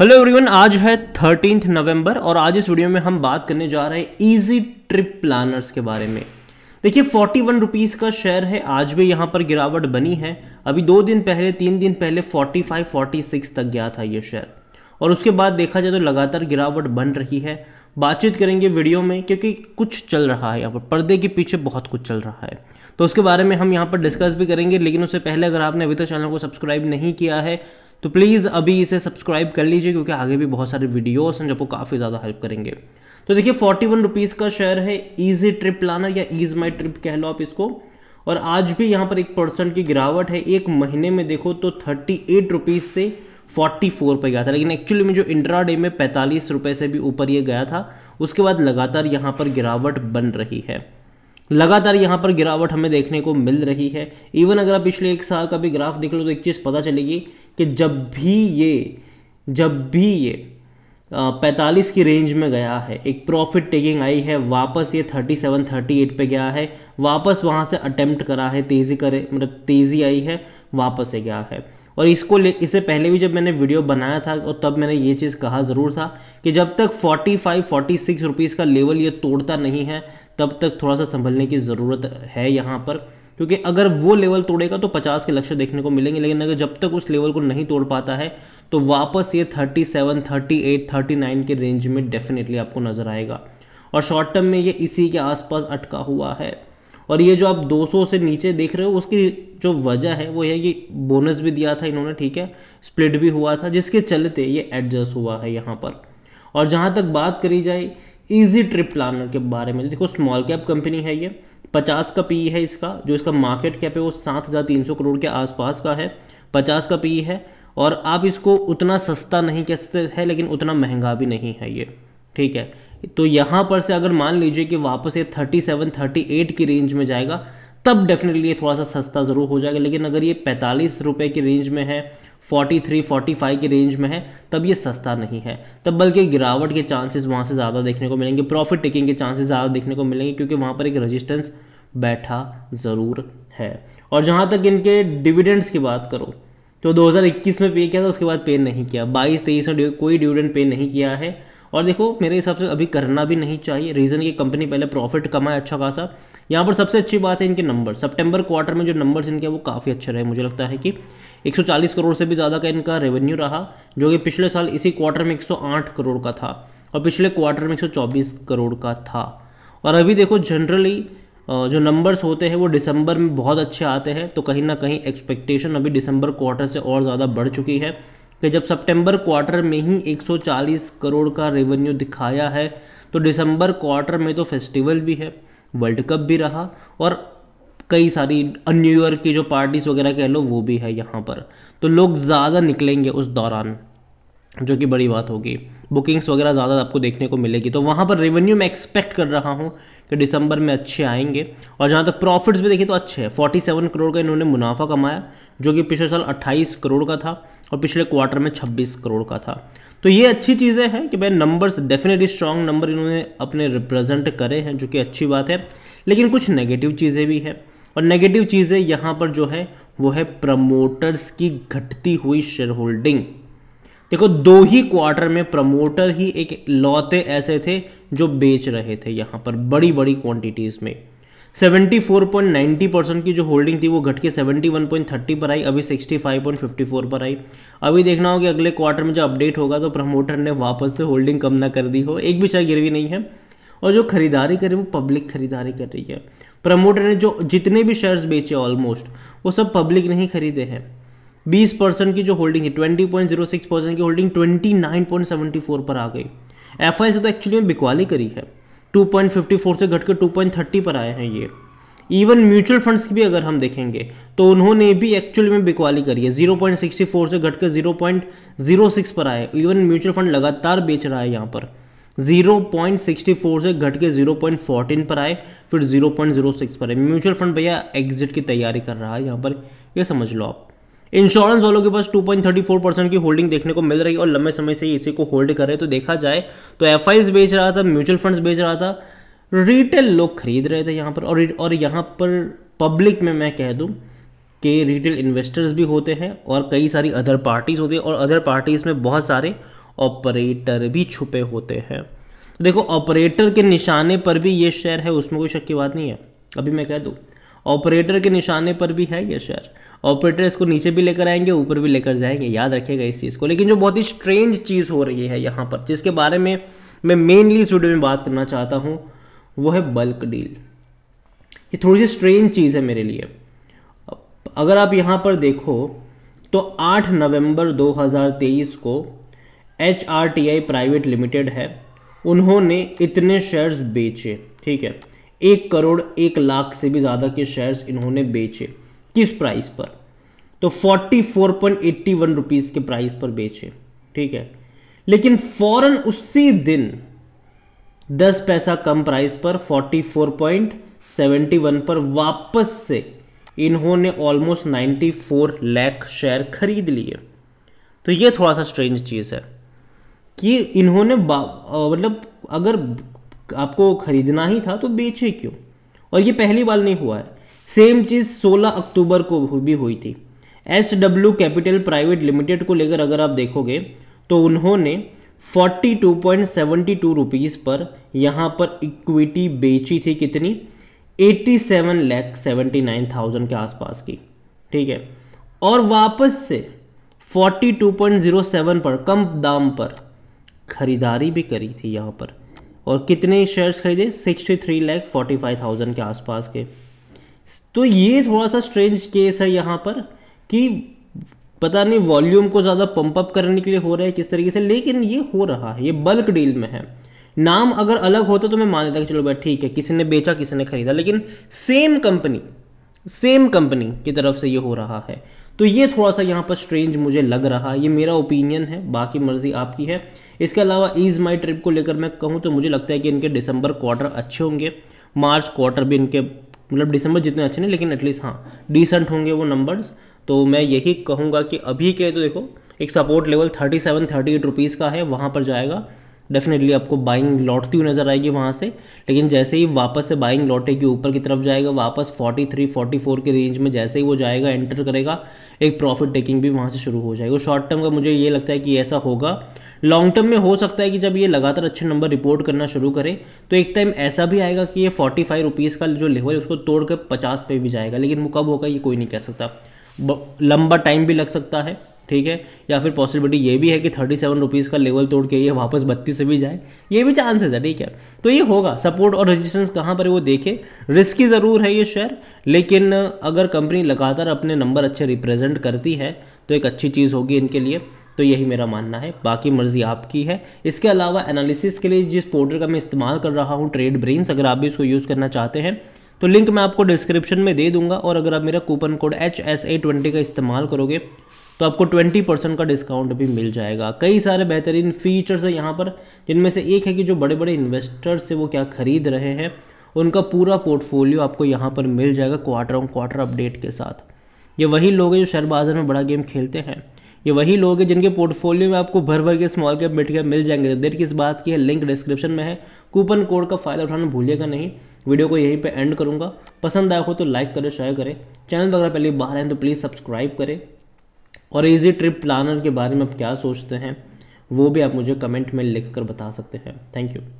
hello everyone आज है thirteen नवंबर और आज इस वीडियो में हम बात करने जा रहे हैं इजी ट्रिप प्लानर्स के बारे में देखिए फोर्टी वन रुपीज़ का शेयर है आज भी यहाँ पर गिरावट बनी है अभी दो दिन पहले तीन दिन पहले फोर्टी फाइव फोर्टी सिक्स तक गया था ये शेयर और उसके बाद देखा जाए तो लगातार गिरावट बन रही है बातचीत करेंगे वीडियो में क्योंकि कुछ चल रहा है यहाँ पर पर्दे के पीछे बहुत कुछ चल रहा है तो उसके बारे में हम यहाँ पर डिस्कस भी करेंगे लेकिन उससे पहले अगर आपने अभी तक चैनल को सब्सक्राइब नहीं किया है तो प्लीज़ अभी इसे सब्सक्राइब कर लीजिए क्योंकि आगे भी बहुत सारे वीडियोस हैं जो आपको काफ़ी ज़्यादा हेल्प करेंगे तो देखिए फोर्टी वन रुपीज़ का शेयर है ईजी ट्रिप प्लानर या ईज माई ट्रिप कह लो आप इसको और आज भी यहाँ पर एक परसेंट की गिरावट है एक महीने में देखो तो थर्टी एट रुपीज़ से फोर्टी फोर पर गया था लेकिन एक्चुअली में जो इंट्रा डे में पैंतालीस रुपए से भी ऊपर ये गया था उसके बाद लगातार यहाँ पर गिरावट बन रही है लगातार यहाँ पर गिरावट हमें देखने को मिल रही है इवन अगर आप पिछले एक साल का भी ग्राफ देख लो तो एक चीज़ पता चलेगी कि जब भी ये जब भी ये पैंतालीस की रेंज में गया है एक प्रॉफिट टेकिंग आई है वापस ये थर्टी सेवन थर्टी एट पर गया है वापस वहाँ से अटैम्प्ट करा है तेज़ी करे मतलब तेज़ी आई है वापस से गया है और इसको ले इससे पहले भी जब मैंने वीडियो बनाया था और तब मैंने ये चीज़ कहा ज़रूर था कि जब तक 45 46 रुपीस का लेवल ये तोड़ता नहीं है तब तक थोड़ा सा संभलने की ज़रूरत है यहाँ पर क्योंकि अगर वो लेवल तोड़ेगा तो 50 के लक्ष्य देखने को मिलेंगे लेकिन अगर जब तक उस लेवल को नहीं तोड़ पाता है तो वापस ये 37, 38, 39 के रेंज में डेफिनेटली आपको नज़र आएगा और शॉर्ट टर्म में ये इसी के आसपास अटका हुआ है और ये जो आप 200 से नीचे देख रहे हो उसकी जो वजह है वो है ये बोनस भी दिया था इन्होंने ठीक है स्प्लिट भी हुआ था जिसके चलते ये एडजस्ट हुआ है यहाँ पर और जहाँ तक बात करी जाए ईजी ट्रिप प्लानर के बारे में देखो स्मॉल कैप कंपनी है ये पचास का पी है इसका जो इसका मार्केट कैप है वो सात हज़ार तीन सौ करोड़ के आसपास का है पचास का पी है और आप इसको उतना सस्ता नहीं कह सकते है लेकिन उतना महंगा भी नहीं है ये ठीक है तो यहाँ पर से अगर मान लीजिए कि वापस ये 37, 38 की रेंज में जाएगा तब डेफिनेटली ये थोड़ा सा सस्ता ज़रूर हो जाएगा लेकिन अगर ये पैंतालीस रुपये की रेंज में है 43, 45 की रेंज में है तब ये सस्ता नहीं है तब बल्कि गिरावट के चांसेस वहाँ से ज़्यादा देखने को मिलेंगे प्रॉफिट टेकिंग के चांसेस ज़्यादा देखने को मिलेंगे क्योंकि वहाँ पर एक रजिस्टेंस बैठा ज़रूर है और जहाँ तक इनके डिविडेंड्स की बात करो तो 2021 में पे किया था उसके बाद पे नहीं किया 22 23 में कोई डिविडेंड पे नहीं किया है और देखो मेरे हिसाब से अभी करना भी नहीं चाहिए रीज़न ये कंपनी पहले प्रॉफिट कमाए अच्छा खासा यहाँ पर सबसे अच्छी बात है इनके नंबर सितंबर क्वार्टर में जो नंबर्स इनके वो काफ़ी अच्छे रहे मुझे लगता है कि 140 करोड़ से भी ज़्यादा का इनका रेवेन्यू रहा जो कि पिछले साल इसी क्वार्टर में 108 करोड़ का था और पिछले क्वार्टर में 124 करोड़ का था और अभी देखो जनरली जो नंबर्स होते हैं वो दिसंबर में बहुत अच्छे आते हैं तो कहीं ना कहीं एक्सपेक्टेशन अभी दिसंबर क्वार्टर से और ज़्यादा बढ़ चुकी है कि जब सितंबर क्वार्टर में ही 140 करोड़ का रेवेन्यू दिखाया है तो दिसंबर क्वार्टर में तो फेस्टिवल भी है वर्ल्ड कप भी रहा और कई सारी न्यू ईयर की जो पार्टीज़ वगैरह कह लो वो भी है यहाँ पर तो लोग ज़्यादा निकलेंगे उस दौरान जो कि बड़ी बात होगी बुकिंग्स वगैरह ज़्यादा आपको देखने को मिलेगी तो वहाँ पर रेवेन्यू मैं एक्सपेक्ट कर रहा हूँ कि दिसंबर में अच्छे आएंगे और जहाँ तक प्रॉफिट्स भी देखिए तो अच्छे हैं सेवन करोड़ का इन्होंने मुनाफा कमाया जो कि पिछले साल 28 करोड़ का था और पिछले क्वार्टर में 26 करोड़ का था तो ये अच्छी चीज़ें हैं कि भाई नंबर्स डेफिनेटली स्ट्रॉन्ग नंबर इन्होंने अपने रिप्रेजेंट करे हैं जो कि अच्छी बात है लेकिन कुछ नेगेटिव चीज़ें भी हैं और नेगेटिव चीज़ें यहाँ पर जो है वो है प्रमोटर्स की घटती हुई शेयर होल्डिंग देखो दो ही क्वार्टर में प्रमोटर ही एक लौते ऐसे थे जो बेच रहे थे यहां पर बड़ी बड़ी क्वांटिटीज़ में 74.90 परसेंट की जो होल्डिंग थी वो घट के 71.30 पर आई अभी 65.54 पर आई अभी देखना होगा अगले क्वार्टर में जो अपडेट होगा तो प्रमोटर ने वापस से होल्डिंग कम ना कर दी हो एक भी शेयर गिरवी नहीं है और जो खरीदारी करे वो पब्लिक खरीदारी कर रही है प्रमोटर ने जो जितने भी शेयर्स बेचे ऑलमोस्ट वो सब पब्लिक ने ही खरीदे हैं बीस परसेंट की जो होल्डिंग है twenty point zero six percent की holding twenty nine point seventy four पर आ गई एफ से तो एक्चुअली में बिकवाली करी है टू पॉइंट फिफ्टी फोर से घटकर टू पॉइंट थर्टी पर आए हैं ये इवन म्यूचुअल फंड्स की भी अगर हम देखेंगे तो उन्होंने भी एक्चुअली में बिकवाली करी है 0.64 से घटकर 0.06 पर आए इवन म्यूचुअल फंड लगातार बेच रहा है यहाँ पर 0.64 से घट के 0.14 पर आए फिर 0.06 पर आए म्यूचुअल फंड भैया एग्जिट की तैयारी कर रहा है यहाँ पर ये यह समझ लो आप इंश्योरेंस वालों के पास 2.34 परसेंट की होल्डिंग देखने को मिल रही है और लंबे समय से इसी को होल्ड कर रहे हैं तो देखा जाए तो एफ बेच रहा था म्यूचुअल फंड्स बेच रहा था रिटेल लोग खरीद रहे थे यहाँ पर और और यहाँ पर पब्लिक में मैं कह दूँ कि रिटेल इन्वेस्टर्स भी होते हैं और कई सारी अदर पार्टीज़ होती है और अदर पार्टीज़ में बहुत सारे ऑपरेटर भी छुपे होते हैं तो देखो ऑपरेटर के निशाने पर भी ये शेयर है उसमें कोई शक की बात नहीं है अभी मैं कह दूँ ऑपरेटर के निशाने पर भी है ये शेयर ऑपरेटर इसको नीचे भी लेकर आएंगे ऊपर भी लेकर जाएंगे याद रखिएगा इस चीज़ को लेकिन जो बहुत ही स्ट्रेंज चीज़ हो रही है यहाँ पर जिसके बारे में मैं मेनली इस वीडियो में बात करना चाहता हूँ वो है बल्क डील ये थोड़ी सी स्ट्रेंज चीज़ है मेरे लिए अगर आप यहाँ पर देखो तो 8 नवंबर 2023 को एच प्राइवेट लिमिटेड है उन्होंने इतने शेयर्स बेचे ठीक है एक करोड़ एक लाख से भी ज़्यादा के शेयर्स इन्होंने बेचे किस प्राइस पर तो forty four point eighty one rupees के प्राइस पर बेचे ठीक है लेकिन फौरन उसी दिन दस पैसा कम प्राइस पर forty four point seventy one पर वापस से इन्होंने almost ninety four lakh share खरीद लिए तो ये थोड़ा सा स्ट्रेंज चीज़ है कि इन्होंने मतलब अगर आपको खरीदना ही था तो बेचे क्यों और ये पहली बार नहीं हुआ है सेम चीज़ 16 अक्टूबर को भी हुई थी S W capital private limited को लेकर अगर आप देखोगे तो उन्होंने 42.72 रुपीस पर यहाँ पर इक्विटी बेची थी कितनी 87 लैख के आसपास की ठीक है और वापस से 42.07 पर कम दाम पर खरीदारी भी करी थी यहाँ पर और कितने शेयर्स खरीदे 63 लैख 45,000 के आसपास के तो ये थोड़ा सा स्ट्रेंज केस है यहाँ पर कि पता नहीं वॉल्यूम को ज़्यादा पंप अप करने के लिए हो रहा है किस तरीके से लेकिन ये हो रहा है ये बल्क डील में है नाम अगर अलग होता तो मैं मान लेता कि चलो भाई ठीक है किसी ने बेचा किसी ने खरीदा लेकिन सेम कंपनी सेम कंपनी की तरफ से ये हो रहा है तो ये थोड़ा सा यहाँ पर स्ट्रेंज मुझे लग रहा है ये मेरा ओपिनियन है बाकी मर्जी आपकी है इसके अलावा इज माई ट्रिप को लेकर मैं कहूँ तो मुझे लगता है कि इनके दिसंबर क्वार्टर अच्छे होंगे मार्च क्वार्टर भी इनके मतलब दिसंबर जितने अच्छे नहीं लेकिन एटलीस्ट हाँ डिसेंट होंगे वो नंबर्स तो मैं यही कहूँगा कि अभी के तो देखो एक support level thirty seven thirty eight rupees का है वहाँ पर जाएगा डेफिनेटली आपको बाइंग लौटती हुई नज़र आएगी वहाँ से लेकिन जैसे ही वापस से बाइंग लौटेगी ऊपर की तरफ जाएगा वापस फोर्टी थ्री फोर्टी फोर के रेंज में जैसे ही वो जाएगा एंटर करेगा एक प्रॉफिट टेकिंग भी वहाँ से शुरू हो जाएगा शॉर्ट टर्म का मुझे ये लगता है कि ऐसा होगा लॉन्ग टर्म में हो सकता है कि जब ये लगातार अच्छे नंबर रिपोर्ट करना शुरू करे तो एक टाइम ऐसा भी आएगा कि ये फोर्टी फाइव रुपीज़ का जो लेवल है उसको तोड़ कर पचास पे भी जाएगा लेकिन वो कब होगा ये कोई नहीं कह सकता लंबा टाइम भी लग सकता है ठीक है या फिर पॉसिबिलिटी ये भी है कि थर्टी सेवन रुपीज़ का लेवल तोड़ के ये वापस बत्तीस से भी जाए ये भी चांसेस है ठीक है तो ये होगा सपोर्ट और रजिस्टेंस कहाँ पर है वो देखे रिस्की ज़रूर है ये शेयर लेकिन अगर कंपनी लगातार अपने नंबर अच्छे रिप्रेजेंट करती है तो एक अच्छी चीज़ होगी इनके लिए तो यही मेरा मानना है बाकी मर्जी आपकी है इसके अलावा एनालिसिस के लिए जिस पोर्टल का मैं इस्तेमाल कर रहा हूँ ट्रेड ब्रेन्स अगर आप भी इसको यूज़ करना चाहते हैं तो लिंक मैं आपको डिस्क्रिप्शन में दे दूंगा और अगर आप मेरा coupon code H S A twenty का इस्तेमाल करोगे तो आपको ट्वेंटी परसेंट का डिस्काउंट भी मिल जाएगा कई सारे बेहतरीन फीचर्स हैं यहाँ पर जिनमें से एक है कि जो बड़े बड़े इन्वेस्टर्स से वो क्या खरीद रहे हैं उनका पूरा पोर्टफोलियो आपको यहाँ पर मिल जाएगा क्वार्टर ऑन क्वार्टर अपडेट के साथ ये वही लोग हैं जो शेयर बाज़ार में बड़ा गेम खेलते हैं ये वही लोग हैं जिनके पोर्टफोलियो में आपको भर भर के स्मॉल कैप मिड कैप मिल जाएंगे देर किस बात की है लिंक डिस्क्रिप्शन में है कूपन कोड का फ़ायदा उठाना भूलिएगा नहीं वीडियो को यहीं पे एंड करूँगा पसंद आया हो तो लाइक करें शेयर करें चैनल वगैरह पहले बाहर आए तो प्लीज़ सब्सक्राइब करें और ईजी ट्रिप प्लानर के बारे में आप क्या सोचते हैं वो भी आप मुझे कमेंट में लिख कर बता सकते हैं थैंक यू